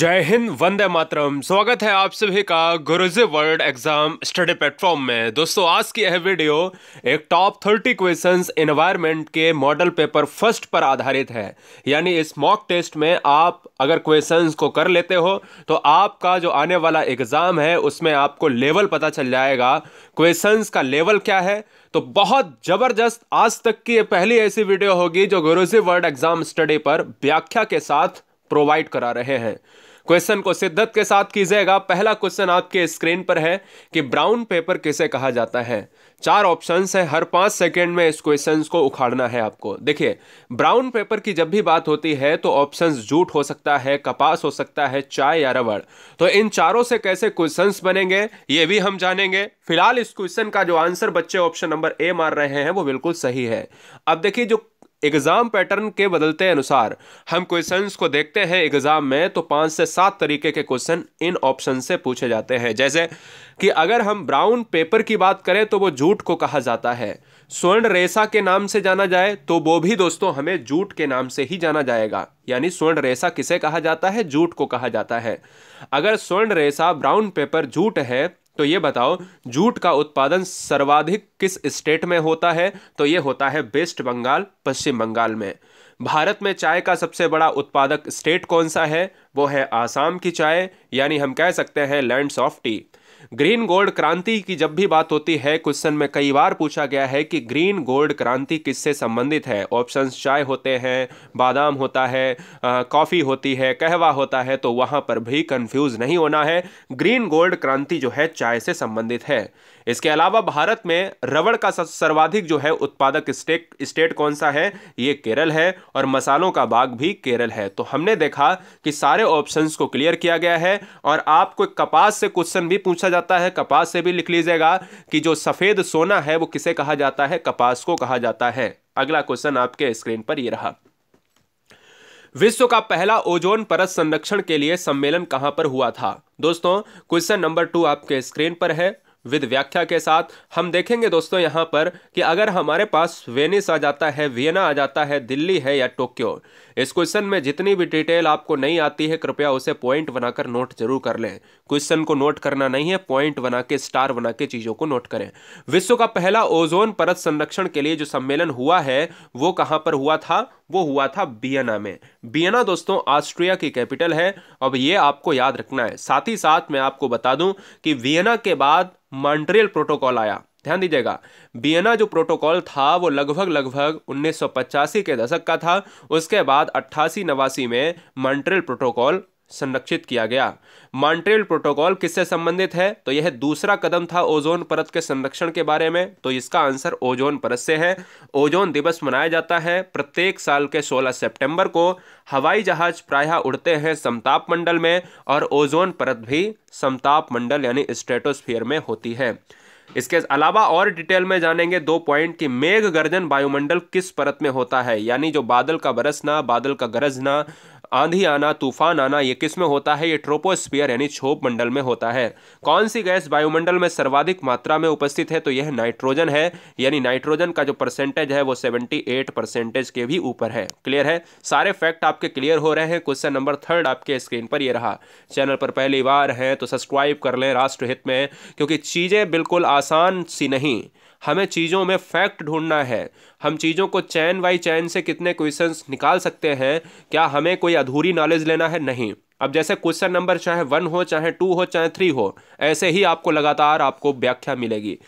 जय हिंद वंदे मातरम स्वागत है आप सभी का Guruji world exam study platform में दोस्तों आज की यह वीडियो एक टॉप थर्टी क्वेश्चंस एनवायरनमेंट के मॉडल पेपर फर्स्ट पर आधारित है यानी इस मॉक टेस्ट में आप अगर क्वेश्चंस को कर लेते हो तो आपका जो आने वाला एग्जाम है उसमें आपको लेवल पता चल जाएगा क्वेश्चंस का लेवल क्या है तो बहुत ज़बरदस्त आज तक की ये पहली ऐसी वीडियो होगी जो गुरुजी वर्ल्ड एग्जाम स्टडी पर व्याख्या के साथ प्रोवाइड करा रहे हैं क्वेश्चन को सिद्धत के साथ कीजिएगा पहला क्वेश्चन आपके स्क्रीन पर है कि ब्राउन पेपर किसे कहा जाता है चार ऑप्शन है हर पांच सेकेंड में इस क्वेश्चन को उखाड़ना है आपको देखिए ब्राउन पेपर की जब भी बात होती है तो ऑप्शन जूट हो सकता है कपास हो सकता है चाय या रबड़ तो इन चारों से कैसे क्वेश्चन बनेंगे ये भी हम जानेंगे फिलहाल इस क्वेश्चन का जो आंसर बच्चे ऑप्शन नंबर ए मार रहे हैं वो बिल्कुल सही है अब देखिए जो एग्ज़ाम पैटर्न के बदलते अनुसार हम क्वेश्चन को देखते हैं एग्ज़ाम में तो पांच से सात तरीके के क्वेश्चन इन ऑप्शन से पूछे जाते हैं जैसे कि अगर हम ब्राउन पेपर की बात करें तो वो जूट को कहा जाता है स्वर्ण रेसा के नाम से जाना जाए तो वो भी दोस्तों हमें जूट के नाम से ही जाना जाएगा यानी स्वर्ण रेसा किसे कहा जाता है जूट को कहा जाता है अगर स्वर्ण रेसा ब्राउन पेपर जूट है तो ये बताओ जूट का उत्पादन सर्वाधिक किस स्टेट में होता है तो ये होता है वेस्ट बंगाल पश्चिम बंगाल में भारत में चाय का सबसे बड़ा उत्पादक स्टेट कौन सा है वो है आसाम की चाय यानी हम कह सकते हैं lands of tea green gold क्रांति की जब भी बात होती है क्वेश्चन में कई बार पूछा गया है कि ग्रीन गोल्ड क्रांति किससे संबंधित है ऑप्शन चाय होते हैं बादाम होता है कॉफ़ी होती है कहवा होता है तो वहाँ पर भी कंफ्यूज नहीं होना है ग्रीन गोल्ड क्रांति जो है चाय से संबंधित है इसके अलावा भारत में रबड़ का सर्वाधिक जो है उत्पादक स्टेट स्टेट कौन सा है ये केरल है और मसालों का बाग भी केरल है तो हमने देखा कि सारे ऑप्शंस को क्लियर किया गया है और आपको कपास से क्वेश्चन भी पूछा जाता है कपास से भी लिख लीजिएगा कि जो सफ़ेद सोना है वो किसे कहा जाता है कपास को कहा जाता है अगला क्वेश्चन आपके स्क्रीन पर ये रहा विश्व का पहला ओजोन परत संरक्षण के लिए सम्मेलन कहां पर हुआ था दोस्तों क्वेश्चन नंबर टू आपके स्क्रीन पर है विद व्याख्या के साथ हम देखेंगे दोस्तों यहां पर कि अगर हमारे पास वेनिस आ जाता है वियना आ जाता है दिल्ली है या टोक्यो इस क्वेश्चन में जितनी भी डिटेल आपको नहीं आती है कृपया उसे पॉइंट बनाकर नोट जरूर कर लें क्वेश्चन को नोट करना नहीं है पॉइंट बना के स्टार बना के चीज़ों को नोट करें विश्व का पहला ओजोन परत संरक्षण के लिए जो सम्मेलन हुआ है वो कहां पर हुआ था वो हुआ था बियना में बियना दोस्तों ऑस्ट्रिया की कैपिटल है अब ये आपको याद रखना है साथ ही साथ मैं आपको बता दूं कि वियना के बाद मॉन्ट्रियल प्रोटोकॉल आया ध्यान दीजिएगा बियना जो प्रोटोकॉल था वो लगभग लगभग उन्नीस के दशक का था उसके बाद अट्ठासी नवासी में मॉन्ट्रियल प्रोटोकॉल संरक्षित किया गया मॉन्ट्रियल प्रोटोकॉल किससे संबंधित है तो यह दूसरा कदम था ओजोन परत के संरक्षण के बारे में तो इसका आंसर ओजोन परत से है ओजोन दिवस मनाया जाता है प्रत्येक साल के 16 सितंबर को हवाई जहाज प्रायः उड़ते हैं समताप मंडल में और ओजोन परत भी समताप मंडल यानी स्ट्रेटोस्फीयर में होती है इसके अलावा और डिटेल में जानेंगे दो पॉइंट कि मेघ गर्जन वायुमंडल किस परत में होता है यानी जो बादल का बरसना बादल का गरजना आंधी आना तूफान आना ये किस में होता है ये ट्रोपोस्फियर यानी छोप मंडल में होता है कौन सी गैस वायुमंडल में सर्वाधिक मात्रा में उपस्थित है तो यह नाइट्रोजन है यानी नाइट्रोजन का जो परसेंटेज है वो सेवेंटी एट परसेंटेज के भी ऊपर है क्लियर है सारे फैक्ट आपके क्लियर हो रहे हैं क्वेश्चन नंबर थर्ड आपके स्क्रीन पर यह रहा चैनल पर पहली बार हैं तो सब्सक्राइब कर लें राष्ट्रहित में क्योंकि चीज़ें बिल्कुल आसान सी नहीं हमें चीज़ों में फैक्ट ढूंढना है हम चीज़ों को चैन बाई चैन से कितने क्वेश्चंस निकाल सकते हैं क्या हमें कोई अधूरी नॉलेज लेना है नहीं अब जैसे क्वेश्चन नंबर चाहे वन हो चाहे टू हो चाहे थ्री हो ऐसे ही आपको लगातार आपको व्याख्या मिलेगी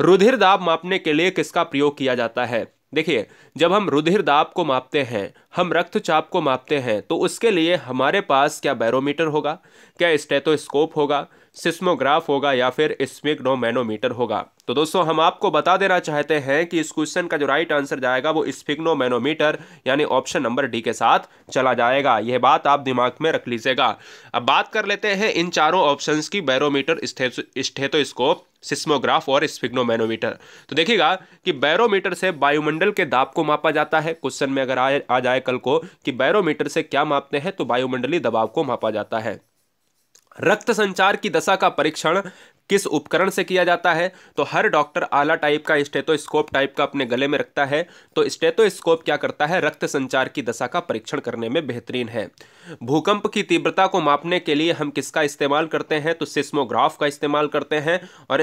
रुधिर दाब मापने के लिए किसका प्रयोग किया जाता है देखिए जब हम रुधिर दाब को मापते हैं हम रक्तचाप को मापते हैं तो उसके लिए हमारे पास क्या बैरोमीटर होगा क्या स्टेथोस्कोप होगा सिस्मोग्राफ होगा या फिर स्पिग्नोमैनोमीटर होगा तो दोस्तों हम आपको बता देना चाहते हैं कि इस क्वेश्चन का जो राइट आंसर जाएगा वो स्पिग्नोमैनोमीटर यानी ऑप्शन नंबर डी के साथ चला जाएगा यह बात आप दिमाग में रख लीजिएगा अब बात कर लेते हैं इन चारों ऑप्शंस की बैरोमीटर स्टेथोस्कोप सिस्मोग्राफ और स्पिग्नोमैनोमीटर तो देखिएगा कि बैरोमीटर से वायुमंडल के दाब को मापा जाता है क्वेश्चन में अगर आ, आ जाए कल को कि बैरोमीटर से क्या मापते हैं तो वायुमंडलीय दबाव को मापा जाता है रक्त संचार की दशा का परीक्षण किस उपकरण से किया जाता है तो हर डॉक्टर आला टाइप का स्टेथोस्कोप टाइप का अपने गले में रखता है तो स्टेथोस्कोप क्या करता है रक्त संचार की दशा का परीक्षण करने में बेहतरीन है भूकंप की तीव्रता को मापने के लिए हम किसका इस्तेमाल करते हैं तो सिस्मोग्राफ का इस्तेमाल करते हैं और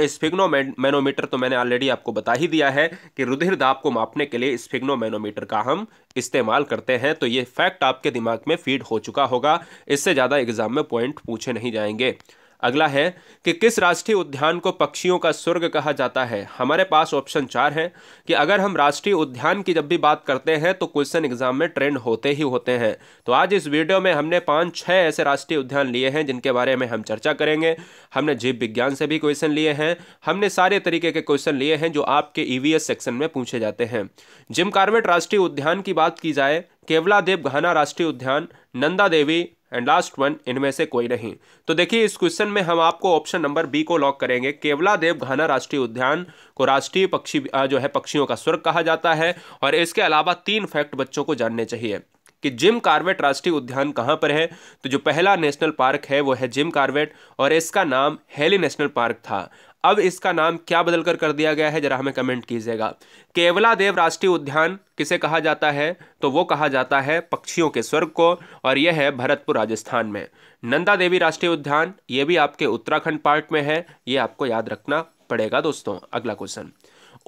मैनोमीटर तो मैंने ऑलरेडी आपको बता ही दिया है कि रुधिर दाब को मापने के लिए मैनोमीटर का हम इस्तेमाल करते हैं तो ये फैक्ट आपके दिमाग में फीड हो चुका होगा इससे ज़्यादा एग्जाम में पॉइंट पूछे नहीं जाएंगे अगला है कि किस राष्ट्रीय उद्यान को पक्षियों का स्वर्ग कहा जाता है हमारे पास ऑप्शन चार है कि अगर हम राष्ट्रीय उद्यान की जब भी बात करते हैं तो क्वेश्चन एग्जाम में ट्रेंड होते ही होते हैं तो आज इस वीडियो में हमने पाँच छः ऐसे राष्ट्रीय उद्यान लिए हैं जिनके बारे में हम चर्चा करेंगे हमने जीव विज्ञान से भी क्वेश्चन लिए हैं हमने सारे तरीके के क्वेश्चन लिए हैं जो आपके ई e सेक्शन में पूछे जाते हैं जिम कार्बेट राष्ट्रीय उद्यान की बात की जाए केवला देव घाना राष्ट्रीय उद्यान Nanda Devi and last one इनमें से कोई नहीं तो देखिए इस क्वेश्चन में हम आपको ऑप्शन नंबर बी को लॉक करेंगे केवला देव घाना राष्ट्रीय उद्यान को राष्ट्रीय पक्षी जो है पक्षियों का स्वर्ग कहा जाता है और इसके अलावा तीन फैक्ट बच्चों को जानने चाहिए कि जिम कार्वेट राष्ट्रीय उद्यान कहाँ पर है तो जो पहला नेशनल पार्क है वो है जिम कार्वेट और इसका नाम हेली नेशनल पार्क था अब इसका नाम क्या बदलकर कर दिया गया है जरा हमें कमेंट कीजिएगा केवला देव राष्ट्रीय उद्यान किसे कहा जाता है तो वो कहा जाता है पक्षियों के स्वर्ग को और यह है भरतपुर राजस्थान में नंदा देवी राष्ट्रीय उद्यान ये भी आपके उत्तराखंड पार्ट में है ये आपको याद रखना पड़ेगा दोस्तों अगला क्वेश्चन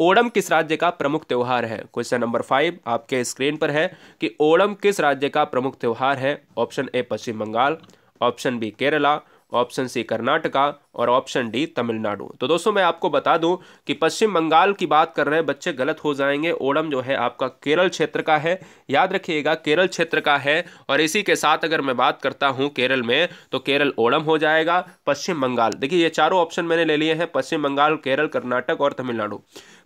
ओडम किस राज्य का प्रमुख त्यौहार है क्वेश्चन नंबर फाइव आपके स्क्रीन पर है कि ओडम किस राज्य का प्रमुख त्यौहार है option A Paschim Bengal option B Kerala option C Karnataka और ऑप्शन डी तमिलनाडु तो दोस्तों मैं आपको बता दूं कि पश्चिम बंगाल की बात कर रहे हैं बच्चे गलत हो जाएंगे ओडम जो है आपका केरल क्षेत्र का है याद रखिएगा केरल क्षेत्र का है और इसी के साथ अगर मैं बात करता हूं केरल में तो केरल ओडम हो जाएगा पश्चिम बंगाल देखिए ये चारों ऑप्शन मैंने ले लिए हैं पश्चिम बंगाल केरल कर्नाटक और तमिलनाडु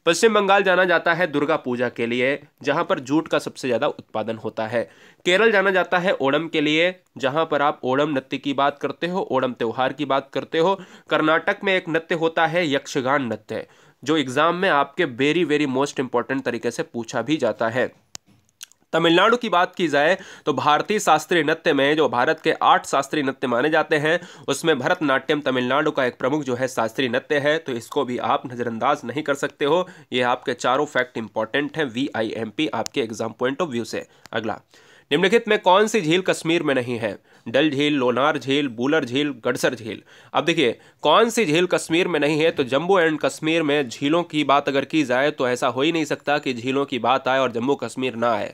पश्चिम बंगाल जाना जाता है दुर्गा पूजा के लिए जहाँ पर जूट का सबसे ज़्यादा उत्पादन होता है केरल जाना जाता है ओणम के लिए जहाँ पर आप ओणम नृत्य की बात करते हो ओणम त्यौहार की बात करते हो कर्नाटक में एक नृत्य होता है यक्षगान नृत्य जो एग्ज़ाम में आपके वेरी वेरी मोस्ट इंपॉर्टेंट तरीके से पूछा भी जाता है तमिलनाडु की बात की जाए तो भारतीय शास्त्रीय नृत्य में जो भारत के आठ शास्त्रीय नृत्य माने जाते हैं उसमें भरतनाट्यम तमिलनाडु का एक प्रमुख जो है शास्त्रीय नृत्य है तो इसको भी आप नज़रअंदाज नहीं कर सकते हो ये आपके चारों फैक्ट इंपॉर्टेंट हैं वी आई एम पी आपके एग्जाम पॉइंट ऑफ व्यू से अगला निम्नलिखित में कौन सी झील कश्मीर में नहीं है डल झील लोनार झील बूलर झील गडसर झील अब देखिए कौन सी झील कश्मीर में नहीं है तो जम्मू एंड कश्मीर में झीलों की बात अगर की जाए तो ऐसा हो ही नहीं सकता कि झीलों की बात आए और जम्मू कश्मीर ना आए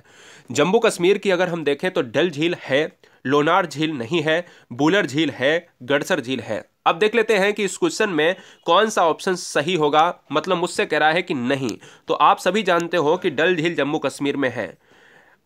जम्मू कश्मीर की अगर हम देखें तो डल झील है लोनार झील नहीं है बूलर झील है गडसर झील है अब देख लेते हैं कि इस क्वेश्चन में कौन सा ऑप्शन सही होगा मतलब मुझसे कह रहा है कि नहीं तो आप सभी जानते हो कि डल झील जम्मू कश्मीर में है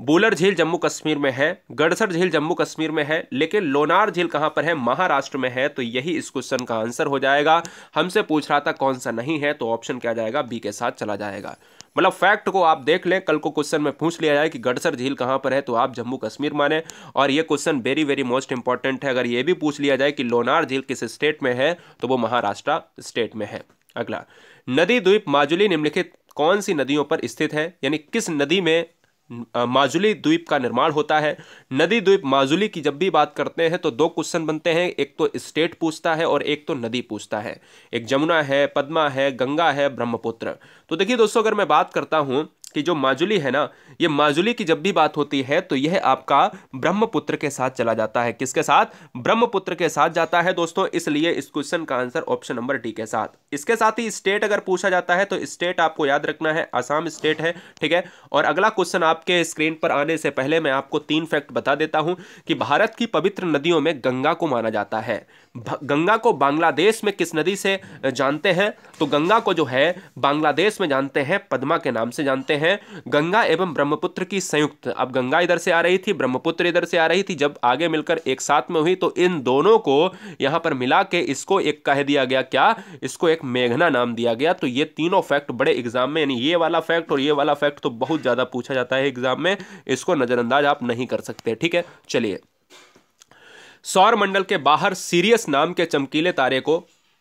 बोलर झील जम्मू कश्मीर में है गड़सर झील जम्मू कश्मीर में है लेकिन लोनार झील कहां पर है महाराष्ट्र में है तो यही इस क्वेश्चन का आंसर हो जाएगा हमसे पूछ रहा था कौन सा नहीं है तो ऑप्शन क्या जाएगा बी के साथ चला जाएगा मतलब फैक्ट को आप देख लें कल को क्वेश्चन में पूछ लिया जाए कि गड़सर झील कहां पर है तो आप जम्मू कश्मीर माने और ये question very very most important है अगर ये भी पूछ लिया जाए कि लोनार झील किस स्टेट में है तो वो महाराष्ट्र स्टेट में है अगला नदी द्वीप माजुली निम्नलिखित कौन सी नदियों पर स्थित है यानी किस नदी में माजुली द्वीप का निर्माण होता है नदी द्वीप माजुली की जब भी बात करते हैं तो दो क्वेश्चन बनते हैं एक तो स्टेट पूछता है और एक तो नदी पूछता है एक जमुना है पद्मा है गंगा है ब्रह्मपुत्र तो देखिए दोस्तों अगर मैं बात करता हूँ कि जो माजुली है ना ये माजुली की जब भी बात होती है तो यह आपका ब्रह्मपुत्र के साथ चला जाता है किसके साथ ब्रह्मपुत्र के साथ जाता है दोस्तों इसलिए इस क्वेश्चन का आंसर ऑप्शन नंबर डी के साथ इसके साथ ही स्टेट अगर पूछा जाता है तो स्टेट आपको याद रखना है आसाम स्टेट है ठीक है और अगला क्वेश्चन आपके स्क्रीन पर आने से पहले मैं आपको तीन फैक्ट बता देता हूं कि भारत की पवित्र नदियों में गंगा को माना जाता है गंगा को बांग्लादेश में किस नदी से जानते हैं तो गंगा को जो है बांग्लादेश में जानते हैं पद्मा के नाम से जानते हैं गंगा एवं ब्रह्मपुत्र की संयुक्त अब गंगा इधर से आ रही थी ब्रह्मपुत्र इधर से आ रही थी जब आगे मिलकर एक साथ में हुई तो इन दोनों को यहाँ पर मिला के इसको एक कह दिया गया क्या इसको एक मेघना नाम दिया गया तो ये तीनों फैक्ट बड़े एग्जाम में यानी ये वाला फैक्ट और ये वाला फैक्ट तो बहुत ज़्यादा पूछा जाता है एग्जाम में इसको नज़रअंदाज आप नहीं कर सकते ठीक है चलिए सौर मंडल के बाहर सीरियस नाम के चमकीले तारे को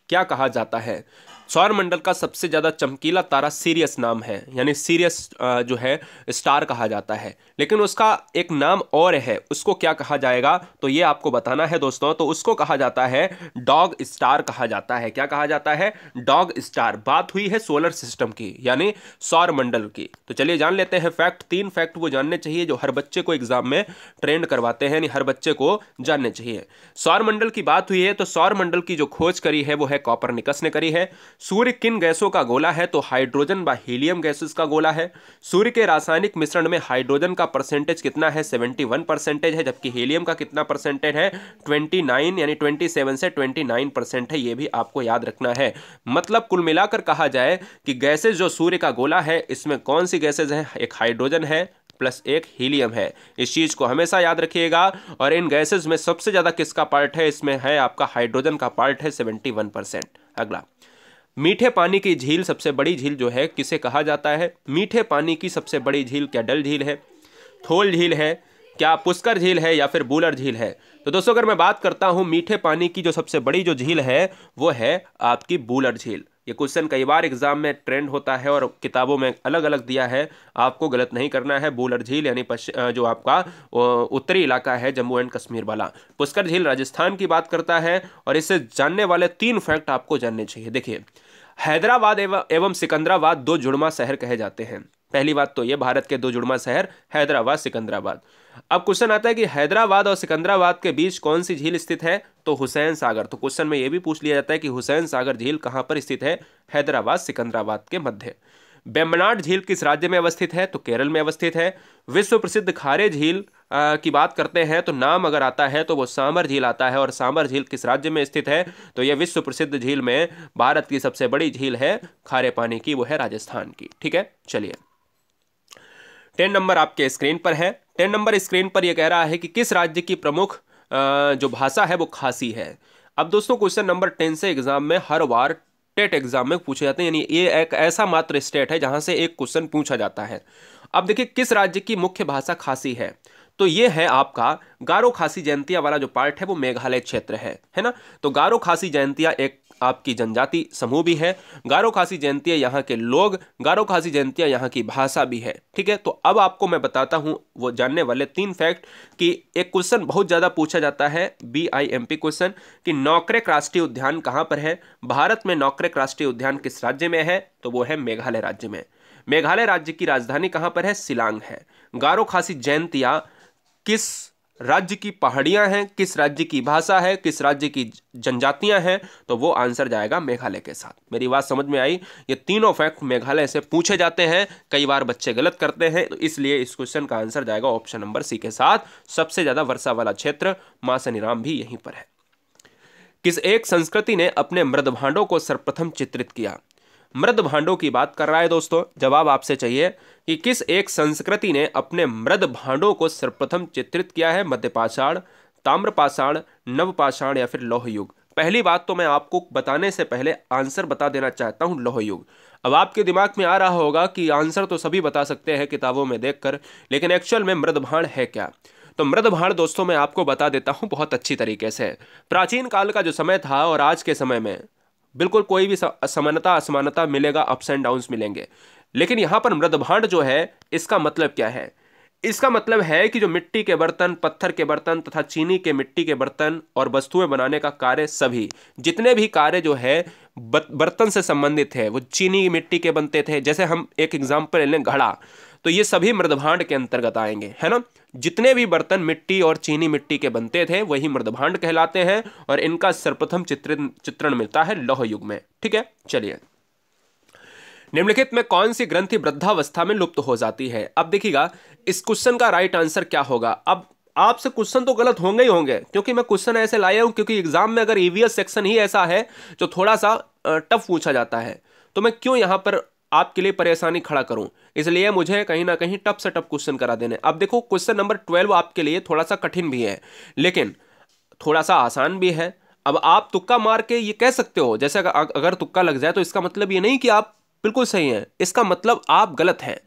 क्या कहा जाता है सौर मंडल का सबसे ज़्यादा चमकीला तारा सीरियस नाम है यानी सीरियस जो है स्टार कहा जाता है लेकिन उसका एक नाम और है उसको क्या कहा जाएगा तो ये आपको बताना है दोस्तों तो उसको कहा जाता है डॉग स्टार कहा जाता है क्या कहा जाता है डॉग स्टार बात हुई है सोलर सिस्टम की यानी सौर मंडल की तो चलिए जान लेते हैं फैक्ट तीन फैक्ट वो जानने चाहिए जो हर बच्चे को एग्जाम में ट्रेंड करवाते हैं यानी हर बच्चे को जानने चाहिए सौर मंडल की बात हुई है तो सौर मंडल की जो खोज करी है वो है कॉपर ने करी है सूर्य किन गैसों का गोला है तो हाइड्रोजन व हीलियम गैसेस का गोला है सूर्य के रासायनिक मिश्रण में हाइड्रोजन का परसेंटेज कितना है 71 परसेंटेज है जबकि हीलियम का कितना परसेंटेज है 29 यानी 27 से 29 परसेंट है ये भी आपको याद रखना है मतलब कुल मिलाकर कहा जाए कि गैसेज जो सूर्य का गोला है इसमें कौन सी गैसेज हैं एक हाइड्रोजन है प्लस एक हीलियम है इस चीज़ को हमेशा याद रखिएगा और इन गैसेज में सबसे ज़्यादा किसका पार्ट है इसमें है आपका हाइड्रोजन का पार्ट है सेवेंटी वन परसेंट अगला मीठे पानी की झील सबसे बड़ी झील जो है किसे कहा जाता है मीठे पानी की सबसे बड़ी झील क्या डल झील है थोल झील है क्या पुष्कर झील है या फिर बूलर झील है तो दोस्तों अगर मैं बात करता हूँ मीठे पानी की जो सबसे बड़ी जो झील है वो है आपकी बूलर झील ये क्वेश्चन कई बार एग्जाम में ट्रेंड होता है और किताबों में अलग अलग दिया है आपको गलत नहीं करना है बूलर झील यानी जो आपका उत्तरी इलाका है जम्मू एंड कश्मीर वाला पुष्कर झील राजस्थान की बात करता है और इसे जानने वाले तीन फैक्ट आपको जानने चाहिए देखिए हैदराबाद एवं सिकंदराबाद दो जुड़मा शहर कहे जाते हैं पहली बात तो ये भारत के दो जुड़मा शहर हैदराबाद सिकंदराबाद अब क्वेश्चन आता है कि हैदराबाद और सिकंदराबाद के बीच कौन सी झील स्थित है तो हुसैन सागर तो क्वेश्चन में यह भी पूछ लिया जाता है कि हुसैन सागर झील कहां पर स्थित है हैदराबाद सिकंदराबाद के मध्य बेमनाड झील किस राज्य में अवस्थित है तो केरल में अवस्थित है विश्व प्रसिद्ध खारे झील की बात करते हैं तो नाम अगर आता है तो वो सांबर झील आता है और सांबर झील किस राज्य में स्थित है तो यह विश्व प्रसिद्ध झील में भारत की सबसे बड़ी झील है खारे पानी की वो है राजस्थान की ठीक है चलिए टेन नंबर आपके स्क्रीन पर है टेन नंबर स्क्रीन पर यह कह रहा है कि किस राज्य की प्रमुख जो भाषा है वो खासी है अब दोस्तों क्वेश्चन नंबर टेन से एग्जाम में हर बार टेट एग्जाम में पूछे जाते हैं यानी ये एक ऐसा मात्र स्टेट है जहां से एक क्वेश्चन पूछा जाता है अब देखिए किस राज्य की मुख्य भाषा खासी है तो ये है आपका गारो खासी जयंतिया वाला जो पार्ट है वो मेघालय क्षेत्र है है ना तो गारो खासी जयंतिया एक आपकी जनजाति समूह भी है गारो खासी जयंतिया यहाँ के लोग गारो खासी जयंतिया यहाँ की भाषा भी है ठीक है तो अब आपको मैं बताता हूँ वो जानने वाले तीन फैक्ट कि एक क्वेश्चन बहुत ज़्यादा पूछा जाता है B I M P question कि नौकरेक राष्ट्रीय उद्यान कहाँ पर है भारत में नौकरेक राष्ट्रीय उद्यान किस राज्य में है तो वो है मेघालय राज्य में मेघालय राज्य की राजधानी कहाँ पर है सिलांग है गारो खासी जयंतिया किस राज्य की पहाड़ियां हैं किस राज्य की भाषा है किस राज्य की जनजातियां हैं तो वो आंसर जाएगा मेघालय के साथ मेरी बात समझ में आई ये तीनों फैक्ट मेघालय से पूछे जाते हैं कई बार बच्चे गलत करते हैं तो इसलिए इस क्वेश्चन का आंसर जाएगा ऑप्शन नंबर सी के साथ सबसे ज़्यादा वर्षा वाला क्षेत्र मासनिराम भी यहीं पर है किस एक संस्कृति ने अपने मृदभांडों को सर्वप्रथम चित्रित किया मृद भांडों की बात कर रहा है दोस्तों जवाब आपसे चाहिए कि किस एक संस्कृति ने अपने मृद भांडों को सर्वप्रथम चित्रित किया है मध्यपाषाण ताम्रपाषाण नवपाषाण या फिर लौह युग पहली बात तो मैं आपको बताने से पहले आंसर बता देना चाहता हूँ लौह युग अब आपके दिमाग में आ रहा होगा कि आंसर तो सभी बता सकते हैं किताबों में देखकर लेकिन एक्चुअल में मृद भांड है क्या तो मृद भाण दोस्तों मैं आपको बता देता हूँ बहुत अच्छी तरीके से प्राचीन काल का जो समय था और आज के समय में बिल्कुल कोई भी समानता असमानता मिलेगा अप्स एंड डाउन्स मिलेंगे लेकिन यहाँ पर मृदभांड जो है इसका मतलब क्या है इसका मतलब है कि जो मिट्टी के बर्तन पत्थर के बर्तन तथा चीनी के मिट्टी के बर्तन और वस्तुएं बनाने का कार्य सभी जितने भी कार्य जो है बर्तन से संबंधित है वो चीनी मिट्टी के बनते थे जैसे हम एक एग्जाम्पल ले लें घड़ा तो ये सभी मृदभांड के अंतर्गत आएंगे है ना जितने भी बर्तन मिट्टी और चीनी मिट्टी के बनते थे वही मृदभांड कहलाते हैं और इनका सर्वप्रथम चित्र चित्रण मिलता है लौह युग में ठीक है चलिए निम्नलिखित में कौन सी ग्रंथि वृद्धावस्था में लुप्त हो जाती है अब देखिएगा इस क्वेश्चन का राइट आंसर क्या होगा अब आपसे क्वेश्चन तो गलत होंगे ही होंगे क्योंकि मैं क्वेश्चन ऐसे लाया हूं क्योंकि एग्जाम में अगर ईवीएस e सेक्शन ही ऐसा है जो तो थोड़ा सा टफ पूछा जाता है तो मैं क्यों यहां पर आपके लिए परेशानी खड़ा करूं इसलिए मुझे कहीं ना कहीं टप से टप क्वेश्चन करा देने अब देखो क्वेश्चन नंबर ट्वेल्व आपके लिए थोड़ा सा कठिन भी है लेकिन थोड़ा सा आसान भी है अब आप तुक्का मार के ये कह सकते हो जैसे अगर तुक्का लग जाए तो इसका मतलब ये नहीं कि आप बिल्कुल सही हैं इसका मतलब आप गलत हैं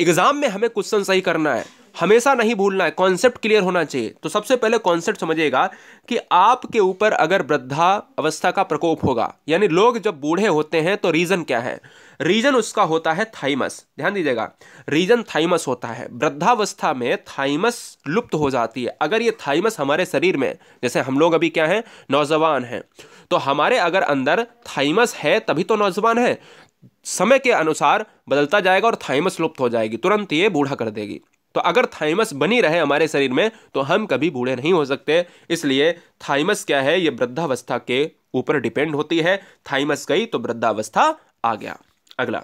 एग्ज़ाम में हमें क्वेश्चन सही करना है हमेशा नहीं भूलना है कॉन्सेप्ट क्लियर होना चाहिए तो सबसे पहले कॉन्सेप्ट समझिएगा कि आपके ऊपर अगर वृद्धा अवस्था का प्रकोप होगा यानी लोग जब बूढ़े होते हैं तो रीज़न क्या है रीजन उसका होता है थाइमस ध्यान दीजिएगा रीजन थाइमस होता है वृद्धावस्था में थाइमस लुप्त हो जाती है अगर ये थाइमस हमारे शरीर में जैसे हम लोग अभी क्या हैं नौजवान हैं तो हमारे अगर अंदर थाइमस है तभी तो नौजवान है समय के अनुसार बदलता जाएगा और थाइमस लुप्त हो जाएगी तुरंत ये बूढ़ा कर देगी तो अगर थाइमस बनी रहे हमारे शरीर में तो हम कभी बूढ़े नहीं हो सकते इसलिए थाइमस क्या है ये वृद्धावस्था के ऊपर डिपेंड होती है थाइमस गई तो वृद्धावस्था आ गया अगला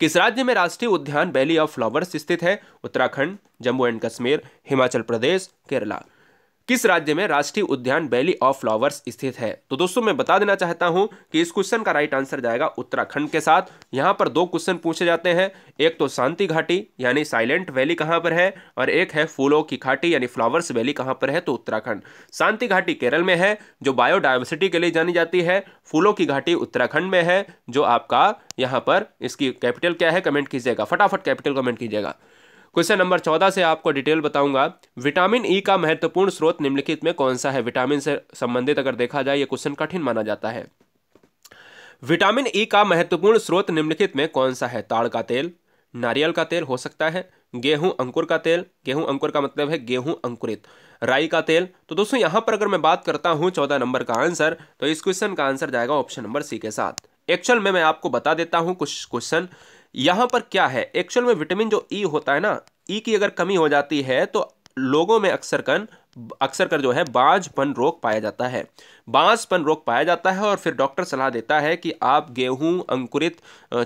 किस राज्य में राष्ट्रीय उद्यान वैली ऑफ फ्लावर्स स्थित है उत्तराखंड जम्मू एंड कश्मीर हिमाचल प्रदेश केरला किस राज्य में राष्ट्रीय उद्यान वैली ऑफ फ्लावर्स स्थित है तो दोस्तों मैं बता देना चाहता हूं कि इस क्वेश्चन का राइट आंसर जाएगा उत्तराखंड के साथ यहां पर दो क्वेश्चन पूछे जाते हैं एक तो शांति घाटी यानी साइलेंट वैली कहां पर है और एक है फूलों की घाटी यानी फ्लावर्स वैली कहां पर है तो उत्तराखंड शांति घाटी केरल में है जो बायोडाइवर्सिटी के लिए जानी जाती है फूलों की घाटी उत्तराखंड में है जो आपका यहाँ पर इसकी कैपिटल क्या है कमेंट कीजिएगा फटाफट कैपिटल कमेंट कीजिएगा क्वेश्चन नंबर चौदह से आपको डिटेल बताऊंगा विटामिन ई e का महत्वपूर्ण स्रोत निम्नलिखित में कौन सा है विटामिन से संबंधित अगर देखा जाए यह क्वेश्चन कठिन माना जाता है विटामिन ई e का महत्वपूर्ण स्रोत निम्नलिखित में कौन सा है ताड़ का तेल नारियल का तेल हो सकता है गेहूं अंकुर का तेल गेहूं अंकुर का मतलब है गेहूं अंकुरित राई का तेल तो दोस्तों यहां पर अगर मैं बात करता हूं चौदह नंबर का आंसर तो इस क्वेश्चन का आंसर जाएगा ऑप्शन नंबर सी के साथ एक्चुअल में मैं आपको बता देता हूं कुछ क्वेश्चन यहाँ पर क्या है एक्चुअल में विटामिन जो ई e होता है ना ई e की अगर कमी हो जाती है तो लोगों में अक्सर कन अक्सर कर जो है बाजपन रोग पाया जाता है बाजपन रोग पाया जाता है और फिर डॉक्टर सलाह देता है कि आप गेहूं अंकुरित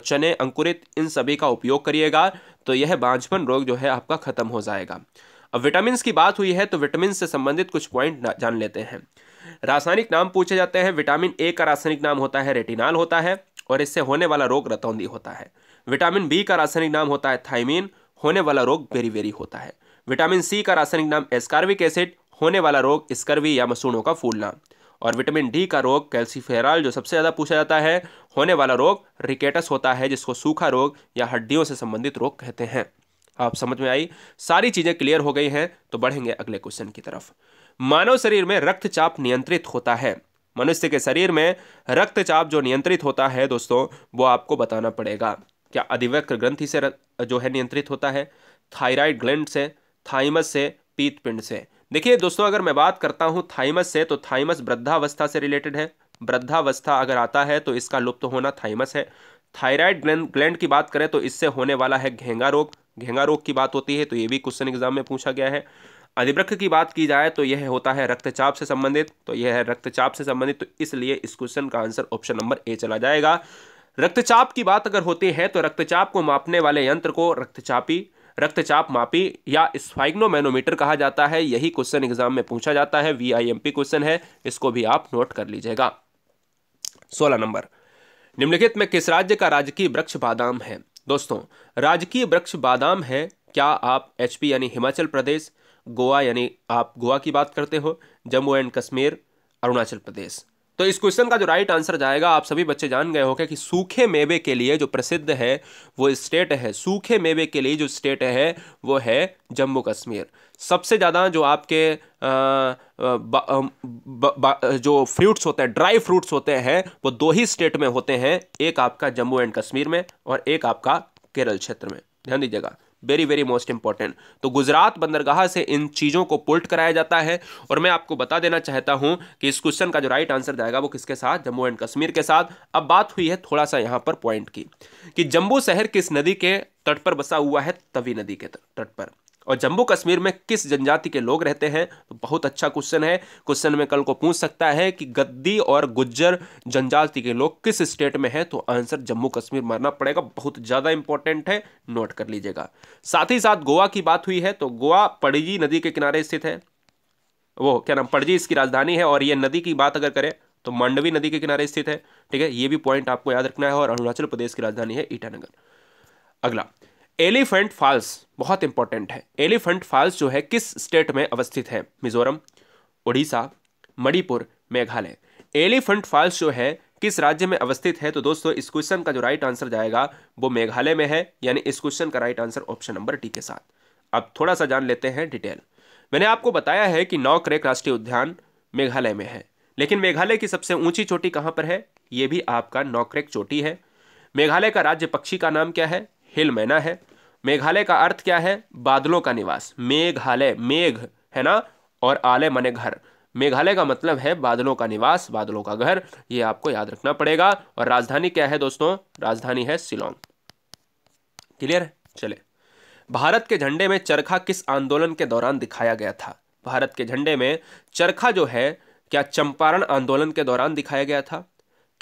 चने अंकुरित इन सभी का उपयोग करिएगा तो यह बाजपन रोग जो है आपका ख़त्म हो जाएगा अब विटामिन की बात हुई है तो विटामिन से संबंधित कुछ पॉइंट जान लेते हैं रासायनिक नाम पूछे जाते हैं विटामिन ए का रासायनिक नाम होता है रेटिनाल होता है और इससे होने वाला रोग रतौंदी होता है विटामिन बी का रासायनिक नाम होता है थाइमिन होने वाला रोग बेरीवेरी होता है विटामिन सी का रासायनिक नाम एस्कार्विक एसिड होने वाला रोग स्कर्वी या मसूड़ों का फूलना और विटामिन डी का रोग कैल्सीफेराल जो सबसे ज़्यादा पूछा जाता है होने वाला रोग रिकेटस होता है जिसको सूखा रोग या हड्डियों से संबंधित रोग कहते हैं आप समझ में आई सारी चीज़ें क्लियर हो गई हैं तो बढ़ेंगे अगले क्वेश्चन की तरफ मानव शरीर में रक्तचाप नियंत्रित होता है मनुष्य के शरीर में रक्तचाप जो नियंत्रित होता है दोस्तों वो आपको बताना पड़ेगा क्या अधिवक्र ग्रंथि से जो है नियंत्रित होता है थायराइड ग्लैंड से थाइमस से पीत पिंड से देखिए दोस्तों अगर मैं बात करता हूँ थाइमस से तो थाइमस वृद्धावस्था से रिलेटेड है वृद्धावस्था अगर आता है तो इसका लुप्त तो होना थाइमस है थायराइड ग्लैंड की बात करें तो इससे होने वाला है घेंगा रोग घेंगा रोग की बात होती है तो ये भी क्वेश्चन एग्जाम में पूछा गया है अधिवृक्ष की बात की जाए तो यह होता है रक्तचाप से संबंधित तो यह है रक्तचाप से संबंधित तो इसलिए इस क्वेश्चन का आंसर ऑप्शन नंबर ए चला जाएगा रक्तचाप की बात अगर होती है तो रक्तचाप को मापने वाले यंत्र को रक्तचापी रक्तचाप मापी या स्फाइग्नोमैनोमीटर कहा जाता है यही क्वेश्चन एग्जाम में पूछा जाता है वीआईएमपी क्वेश्चन है इसको भी आप नोट कर लीजिएगा सोलह नंबर निम्नलिखित में किस राज्य का राजकीय वृक्ष बादाम है दोस्तों राजकीय वृक्ष बादाम है क्या आप एचपी यानी हिमाचल प्रदेश गोवा यानी आप गोवा की बात करते हो जम्मू एंड कश्मीर अरुणाचल प्रदेश तो इस क्वेश्चन का जो राइट आंसर जाएगा आप सभी बच्चे जान गए होंगे कि सूखे मेवे के लिए जो प्रसिद्ध है वो स्टेट है सूखे मेवे के लिए जो स्टेट है वो है जम्मू कश्मीर सबसे ज़्यादा जो आपके आ, बा, ब, ब, जो फ्रूट्स होते हैं ड्राई फ्रूट्स होते हैं वो दो ही स्टेट में होते हैं एक आपका जम्मू एंड कश्मीर में और एक आपका केरल क्षेत्र में ध्यान दीजिएगा वेरी वेरी मोस्ट इंपॉर्टेंट तो गुजरात बंदरगाह से इन चीज़ों को पुल्ट कराया जाता है और मैं आपको बता देना चाहता हूं कि इस क्वेश्चन का जो राइट आंसर जाएगा वो किसके साथ जम्मू एंड कश्मीर के साथ अब बात हुई है थोड़ा सा यहां पर पॉइंट की कि जम्मू शहर किस नदी के तट पर बसा हुआ है तवी नदी के तट पर और जम्मू कश्मीर में किस जनजाति के लोग रहते हैं तो बहुत अच्छा क्वेश्चन है क्वेश्चन में कल को पूछ सकता है कि गद्दी और गुज्जर जनजाति के लोग किस स्टेट में हैं तो आंसर जम्मू कश्मीर मानना पड़ेगा बहुत ज़्यादा इंपॉर्टेंट है नोट कर लीजिएगा साथ ही साथ गोवा की बात हुई है तो गोवा पड़जी नदी के किनारे स्थित है वो क्या नाम पड़जी इसकी राजधानी है और ये नदी की बात अगर करें तो मांडवी नदी के किनारे स्थित है ठीक है ये भी पॉइंट आपको याद रखना है और अरुणाचल प्रदेश की राजधानी है ईटानगर अगला एलिफेंट फॉल्स बहुत इंपॉर्टेंट है एलिफेंट फॉल्स जो है किस स्टेट में अवस्थित है मिजोरम उड़ीसा मणिपुर मेघालय एलिफेंट फॉल्स जो है किस राज्य में अवस्थित है तो दोस्तों इस क्वेश्चन का जो राइट आंसर जाएगा वो मेघालय में है यानी इस क्वेश्चन का राइट आंसर ऑप्शन नंबर टी के साथ अब थोड़ा सा जान लेते हैं डिटेल मैंने आपको बताया है कि नौ क्रेक राष्ट्रीय उद्यान मेघालय में है लेकिन मेघालय की सबसे ऊंची चोटी कहाँ पर है यह भी आपका नौक्रेक चोटी है मेघालय का राज्य पक्षी का नाम क्या है हिल मैना है मेघालय का अर्थ क्या है बादलों का निवास मेघालय मेघ है ना और आलय मने घर मेघालय का मतलब है बादलों का निवास बादलों का घर ये आपको याद रखना पड़ेगा और राजधानी क्या है दोस्तों राजधानी है सिलोंग क्लियर है चले भारत के झंडे में चरखा किस आंदोलन के दौरान दिखाया गया था भारत के झंडे में चरखा जो है क्या चंपारण आंदोलन के दौरान दिखाया गया था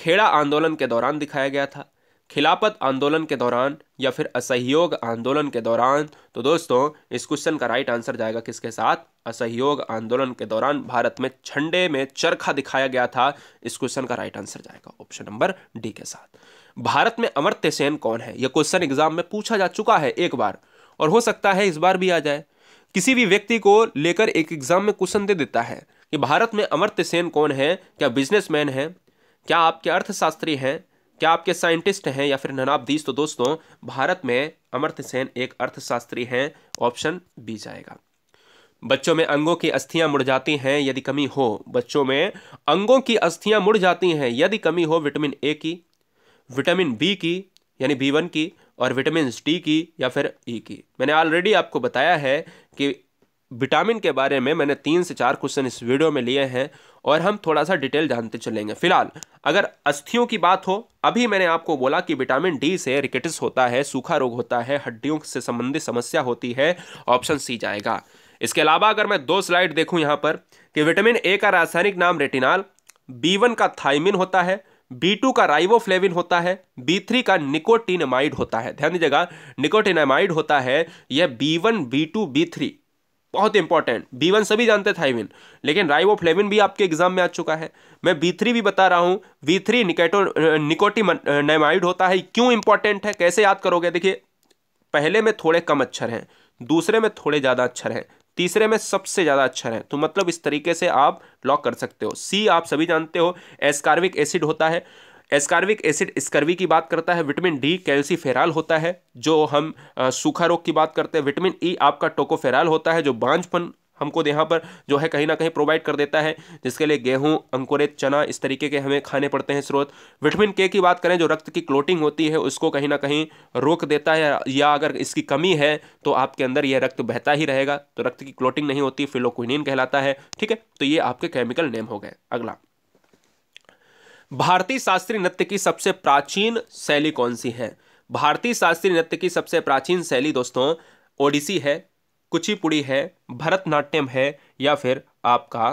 खेड़ा आंदोलन के दौरान दिखाया गया था खिलाफत आंदोलन के दौरान या फिर असहयोग आंदोलन के दौरान तो दोस्तों इस क्वेश्चन का राइट आंसर जाएगा किसके साथ असहयोग आंदोलन के दौरान भारत में झंडे में चरखा दिखाया गया था इस क्वेश्चन का राइट आंसर जाएगा ऑप्शन नंबर डी के साथ भारत में अमर्त्य सेन कौन है यह क्वेश्चन एग्जाम में पूछा जा चुका है एक बार और हो सकता है इस बार भी आ जाए किसी भी व्यक्ति को लेकर एक एग्जाम में क्वेश्चन दे देता है कि भारत में अमर्त्य सेन कौन है क्या बिजनेसमैन है क्या आपके अर्थशास्त्री हैं क्या आपके साइंटिस्ट हैं या फिर ननाबदीस तो दोस्तों भारत में अमर्त्य सेन एक अर्थशास्त्री हैं ऑप्शन बी जाएगा बच्चों में अंगों की अस्थियां मुड़ जाती हैं यदि कमी हो बच्चों में अंगों की अस्थियां मुड़ जाती हैं यदि कमी हो विटामिन ए की विटामिन बी की यानी बी वन की और विटामिन डी की या फिर ई e की मैंने ऑलरेडी आपको बताया है कि विटामिन के बारे में मैंने तीन से चार क्वेश्चन इस वीडियो में लिए हैं और हम थोड़ा सा डिटेल जानते चलेंगे फिलहाल अगर अस्थियों की बात हो अभी मैंने आपको बोला कि विटामिन डी से रिकेटिस होता है सूखा रोग होता है हड्डियों से संबंधित समस्या होती है ऑप्शन सी जाएगा इसके अलावा अगर मैं दो स्लाइड देखूँ यहाँ पर कि विटामिन ए का रासायनिक नाम रेटिनाल बी वन का थाइमिन होता है बी टू का राइवोफ्लेविन होता है बी थ्री का निकोटिनमाइड होता है ध्यान दीजिएगा निकोटिनामाइड होता है यह B one B two B three बहुत इंपॉर्टेंट बी वन सभी जानते हैं थाइविन लेकिन राइवोफ्लेविन भी आपके एग्जाम में आ चुका है मैं बी थ्री भी बता रहा हूँ बी थ्री निकेटो निकोटीमाइड होता है क्यों इंपॉर्टेंट है कैसे याद करोगे देखिए पहले में थोड़े कम अक्षर हैं दूसरे में थोड़े ज़्यादा अक्षर हैं तीसरे में सबसे ज़्यादा अक्षर हैं तो मतलब इस तरीके से आप लॉक कर सकते हो सी आप सभी जानते हो एस्कार्विक एसिड होता है एस्कार्विक एसिड स्कर्वी की बात करता है विटामिन डी कैल्सीफेराल होता है जो हम सूखा रोग की बात करते हैं विटामिन ई e आपका टोकोफेराल होता है जो बांझपन हमको यहाँ पर जो है कहीं ना कहीं प्रोवाइड कर देता है जिसके लिए गेहूं अंकुरित चना इस तरीके के हमें खाने पड़ते हैं स्रोत विटामिन के की बात करें जो रक्त की क्लोटिंग होती है उसको कहीं ना कहीं रोक देता है या अगर इसकी कमी है तो आपके अंदर यह रक्त बहता ही रहेगा तो रक्त की क्लोटिंग नहीं होती फिलोक्विनिन कहलाता है ठीक है तो ये आपके केमिकल नेम हो गए अगला भारतीय शास्त्रीय नृत्य की सबसे प्राचीन शैली कौन सी है भारतीय शास्त्रीय नृत्य की सबसे प्राचीन शैली दोस्तों ओडिसी है कुचिपुड़ी है भरतनाट्यम है या फिर आपका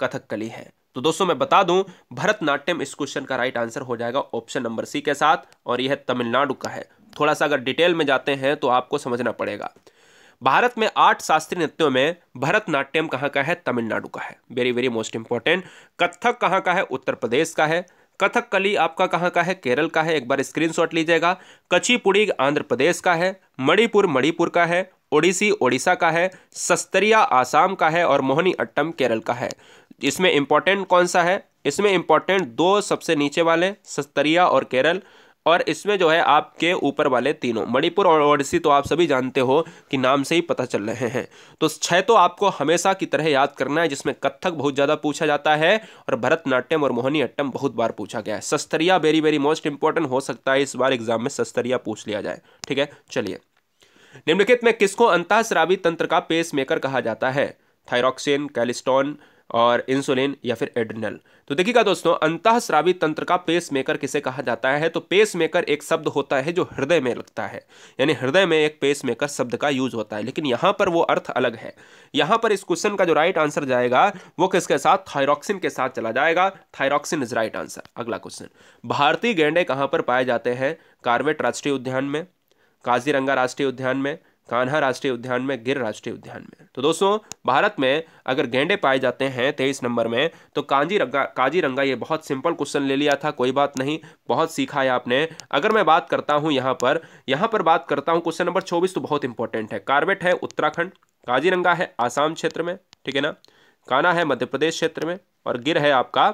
कथकली है तो दोस्तों मैं बता दूं भरतनाट्यम इस क्वेश्चन का राइट आंसर हो जाएगा ऑप्शन नंबर सी के साथ और यह तमिलनाडु का है थोड़ा सा अगर डिटेल में जाते हैं तो आपको समझना पड़ेगा भारत में आठ शास्त्रीय नृत्यों में भरतनाट्यम कहाँ का है तमिलनाडु का है very very most important Kathak कहाँ का है उत्तर प्रदेश का है कथक कली आपका कहाँ का है केरल का है एक बार स्क्रीनशॉट लीजिएगा कचीपुड़ी आंध्र प्रदेश का है मणिपुर मणिपुर का है ओडिसी ओडिशा का है सस्तरिया आसाम का है और मोहनी अट्टम केरल का है इसमें इंपॉर्टेंट कौन सा है इसमें इंपॉर्टेंट दो सबसे नीचे वाले सस्तरिया और केरल और इसमें जो है आपके ऊपर वाले तीनों मणिपुर और ओडिसी तो आप सभी जानते हो कि नाम से ही पता चल रहे हैं तो छह तो आपको हमेशा की तरह याद करना है जिसमें कथक बहुत ज़्यादा पूछा जाता है और भरतनाट्यम और मोहनी अट्टम बहुत बार पूछा गया है Sattriya very very most important हो सकता है इस बार एग्जाम में सस्तरिया पूछ लिया जाए ठीक है चलिए निम्नलिखित में किसको अंतः तंत्र का पेसमेकर कहा जाता है थायरॉक्सिन कैलिस्टोन और इंसुलिन या फिर एड्रिनल तो देखिएगा दोस्तों अंतःस्रावी तंत्र का पेस मेकर किसे कहा जाता है तो पेस मेकर एक शब्द होता है जो हृदय में लगता है यानी हृदय में एक पेस मेकर शब्द का यूज होता है लेकिन यहां पर वो अर्थ अलग है यहां पर इस क्वेश्चन का जो राइट आंसर जाएगा वो किसके साथ थायरॉक्सिन के साथ चला जाएगा थायरॉक्सिन इज राइट आंसर अगला क्वेश्चन भारतीय गेंडे कहाँ पर पाए जाते हैं कार्वेट राष्ट्रीय उद्यान में काजीरंगा राष्ट्रीय उद्यान में कान्हा राष्ट्रीय उद्यान में गिर राष्ट्रीय उद्यान में तो दोस्तों भारत में अगर गेंडे पाए जाते हैं तेईस नंबर में तो कांजी रंगा काजीरंगा ये बहुत सिंपल क्वेश्चन ले लिया था कोई बात नहीं बहुत सीखा है आपने अगर मैं बात करता हूँ यहाँ पर यहाँ पर बात करता हूँ क्वेश्चन नंबर चौबीस तो बहुत इंपॉर्टेंट है कार्बेट है उत्तराखंड काजीरंगा है आसाम क्षेत्र में ठीक है ना काना है मध्य प्रदेश क्षेत्र में और गिर है आपका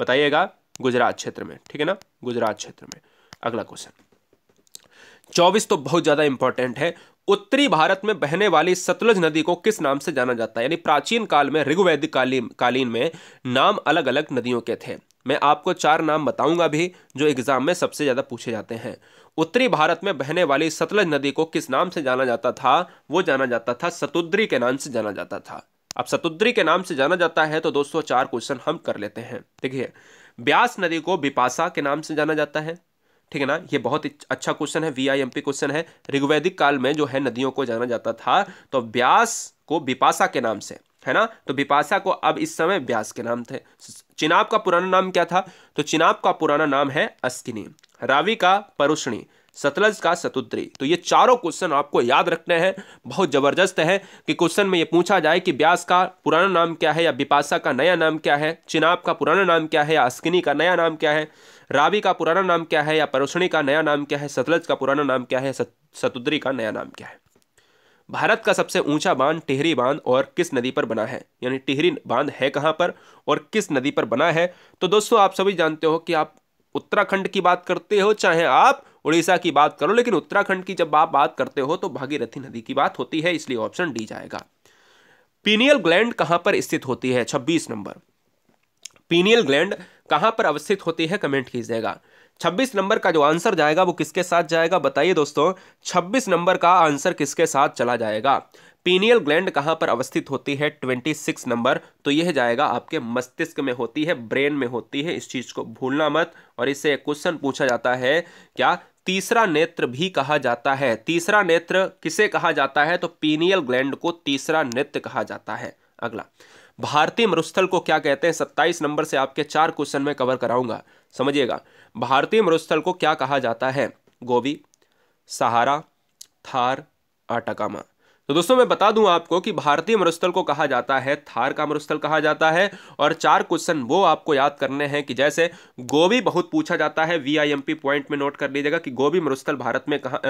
बताइएगा गुजरात क्षेत्र में ठीक है ना गुजरात क्षेत्र में अगला क्वेश्चन चौबीस तो बहुत ज़्यादा इंपॉर्टेंट है उत्तरी भारत में बहने वाली सतलुज नदी को किस नाम से जाना जाता है यानी प्राचीन काल में ऋग्वैदिक कालीन कालीन में नाम अलग अलग नदियों के थे मैं आपको चार नाम बताऊंगा भी जो एग्जाम में सबसे ज़्यादा पूछे जाते हैं उत्तरी भारत में बहने वाली सतलज नदी को किस नाम से जाना जाता था वो जाना जाता था सतुद्री के नाम से जाना जाता था अब सतुद्री के नाम से जाना जाता है तो दोस्तों चार क्वेश्चन हम कर लेते हैं देखिए ब्यास नदी को बिपासा के नाम से जाना जाता है ठीक है ना ये बहुत अच्छा क्वेश्चन है V I M P question है ऋग्वैदिक काल में जो है नदियों को जाना जाता था तो व्यास को बिपाशा के नाम से है ना तो बिपाशा को अब इस समय व्यास के नाम थे चिनाब का पुराना नाम क्या था तो चिनाब का पुराना नाम है अस्किनी रावी का परुषणी सतलज का सतुद्री तो ये चारों क्वेश्चन आपको याद रखने हैं बहुत ज़बरदस्त है कि क्वेश्चन में ये पूछा जाए कि ब्यास का पुराना नाम क्या है या बिपासा का नया नाम क्या है चिनाब का पुराना नाम क्या है या अस्किनी का नया नाम क्या है रावी का पुराना नाम क्या है या परोसणी का नया नाम क्या है सतलज का पुराना नाम क्या है सतुद्री का नया नाम क्या है भारत का सबसे ऊंचा बांध टिहरी बांध और किस नदी पर बना है यानी टिहरी बांध है कहाँ पर और किस नदी पर बना है तो दोस्तों आप सभी जानते हो कि आप उत्तराखंड की बात करते हो चाहे आप उड़ीसा की बात करो लेकिन उत्तराखंड की जब आप बात करते हो तो भागीरथी नदी की बात होती है इसलिए ऑप्शन डी जाएगा पीनियल ग्लैंड कहां पर स्थित होती है 26 नंबर पीनियल ग्लैंड कहां पर अवस्थित होती है कमेंट कीजिएगा 26 नंबर का जो आंसर जाएगा वो किसके साथ जाएगा बताइए दोस्तों 26 नंबर का आंसर किसके साथ चला जाएगा पीनियल ग्लैंड कहां पर अवस्थित होती है 26 नंबर तो यह जाएगा आपके मस्तिष्क में होती है ब्रेन में होती है इस चीज़ को भूलना मत और इससे एक क्वेश्चन पूछा जाता है क्या तीसरा नेत्र भी कहा जाता है तीसरा नेत्र किसे कहा जाता है तो पीनियल ग्लैंड को तीसरा नेत्र कहा जाता है अगला भारतीय मरुस्थल को क्या कहते हैं सत्ताईस नंबर से आपके चार क्वेश्चन में कवर कराऊंगा समझिएगा भारतीय मरुस्थल को क्या कहा जाता है गोभी सहारा थार आटाकामा तो दोस्तों मैं बता दूं आपको कि भारतीय मरुस्थल को कहा जाता है थार का मरुस्थल कहा जाता है और चार क्वेश्चन वो आपको याद करने हैं कि जैसे गोभी बहुत पूछा जाता है वी पॉइंट में नोट कर लीजिएगा कि गोभी मरुस्थल भारत में कहा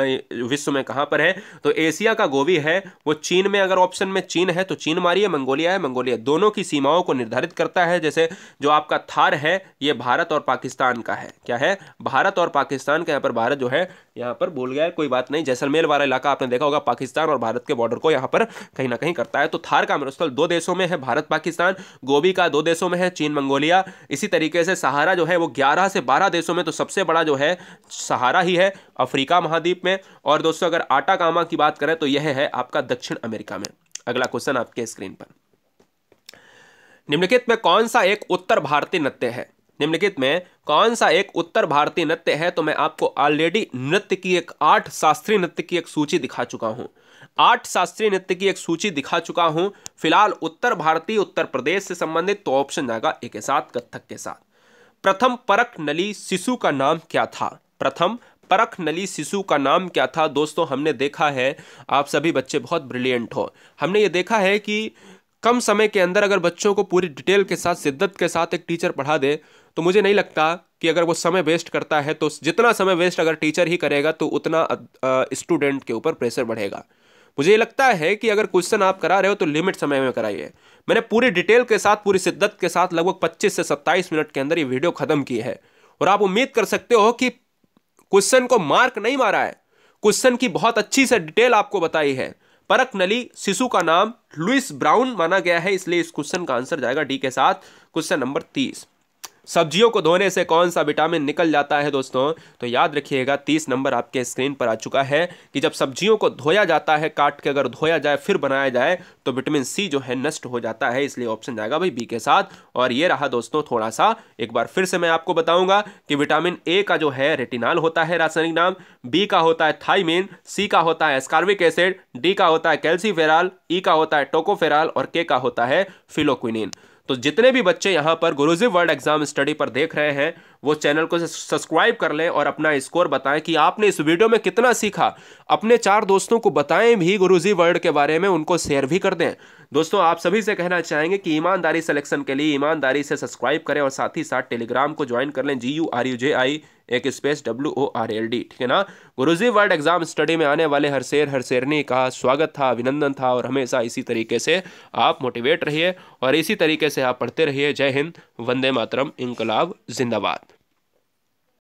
विश्व में कहाँ पर है तो एशिया का गोभी है वो चीन में अगर ऑप्शन में चीन है तो चीन मारिए मंगोलिया है मंगोलिया दोनों की सीमाओं को निर्धारित करता है जैसे जो आपका थार है ये भारत और पाकिस्तान का है क्या है भारत और पाकिस्तान का यहाँ पर भारत जो है यहाँ पर बोल गया कोई बात नहीं जैसलमेर वाला इलाका आपने देखा होगा पाकिस्तान और भारत के बॉर्डर बॉर्डर को यहां पर कहीं ना कहीं करता है तो थार का मरुस्थल दो देशों में है भारत पाकिस्तान गोभी का दो देशों में है चीन मंगोलिया इसी तरीके से सहारा जो है वो ग्यारह से बारह देशों में तो सबसे बड़ा जो है सहारा ही है अफ्रीका महाद्वीप में और दोस्तों अगर आटा कामा की बात करें तो यह है आपका दक्षिण अमेरिका में अगला क्वेश्चन आपके स्क्रीन पर निम्नलिखित में कौन सा एक उत्तर भारतीय नृत्य है निम्नलिखित में कौन सा एक उत्तर भारतीय नृत्य है तो मैं आपको ऑलरेडी नृत्य की एक आठ शास्त्रीय नृत्य की एक सूची दिखा चुका हूं आठ शास्त्रीय नृत्य की एक सूची दिखा चुका हूं फिलहाल उत्तर भारतीय उत्तर प्रदेश से संबंधित तो ऑप्शन जाएगा एक के साथ कथक के साथ प्रथम परख नली शिशु का नाम क्या था प्रथम परख नली शिशु का नाम क्या था दोस्तों हमने देखा है आप सभी बच्चे बहुत ब्रिलियंट हो हमने ये देखा है कि कम समय के अंदर अगर बच्चों को पूरी डिटेल के साथ शिद्दत के साथ एक टीचर पढ़ा दे तो मुझे नहीं लगता कि अगर वो समय वेस्ट करता है तो जितना समय वेस्ट अगर टीचर ही करेगा तो उतना स्टूडेंट के ऊपर प्रेशर बढ़ेगा मुझे लगता है कि अगर क्वेश्चन आप करा रहे हो तो लिमिट समय में कराइए मैंने पूरी डिटेल के साथ पूरी शिद्दत के साथ लगभग 25 से 27 मिनट के अंदर ये वीडियो ख़त्म की है और आप उम्मीद कर सकते हो कि क्वेश्चन को मार्क नहीं मारा है क्वेश्चन की बहुत अच्छी से डिटेल आपको बताई है परक नली शिशु का नाम लुइस ब्राउन माना गया है इसलिए इस क्वेश्चन का आंसर जाएगा डी के साथ क्वेश्चन नंबर तीस सब्जियों को धोने से कौन सा विटामिन निकल जाता है दोस्तों तो याद रखिएगा तीस नंबर आपके स्क्रीन पर आ चुका है कि जब सब्जियों को धोया जाता है काट के अगर धोया जाए फिर बनाया जाए तो विटामिन सी जो है नष्ट हो जाता है इसलिए ऑप्शन जाएगा भाई बी के साथ और ये रहा दोस्तों थोड़ा सा एक बार फिर से मैं आपको बताऊंगा कि विटामिन ए का जो है रेटिनाल होता है रासायनिक नाम बी का होता है थाइमिन सी का होता है स्कार्विक एसिड डी का होता है कैल्सीफेराल ई का होता है टोकोफेराल और के का होता है फिलोक्विनिन तो जितने भी बच्चे यहाँ पर गुरुजी वर्ल्ड एग्जाम स्टडी पर देख रहे हैं वो चैनल को सब्सक्राइब कर लें और अपना स्कोर बताएं कि आपने इस वीडियो में कितना सीखा अपने चार दोस्तों को बताएं भी गुरुजी वर्ल्ड के बारे में उनको शेयर भी कर दें दोस्तों आप सभी से कहना चाहेंगे कि ईमानदारी सिलेक्शन के लिए ईमानदारी से सब्सक्राइब करें और साथ ही साथ टेलीग्राम को ज्वाइन कर लें G U R U J I एक space W O R L D ठीक है ना गुरुजी वर्ल्ड एग्जाम स्टडी में आने वाले हर शेर हर शेरनी का स्वागत था अभिनंदन था और हमेशा इसी तरीके से आप मोटिवेट रहिए और इसी तरीके से आप पढ़ते रहिए जय हिंद वंदे मातरम इनकलाब जिंदाबाद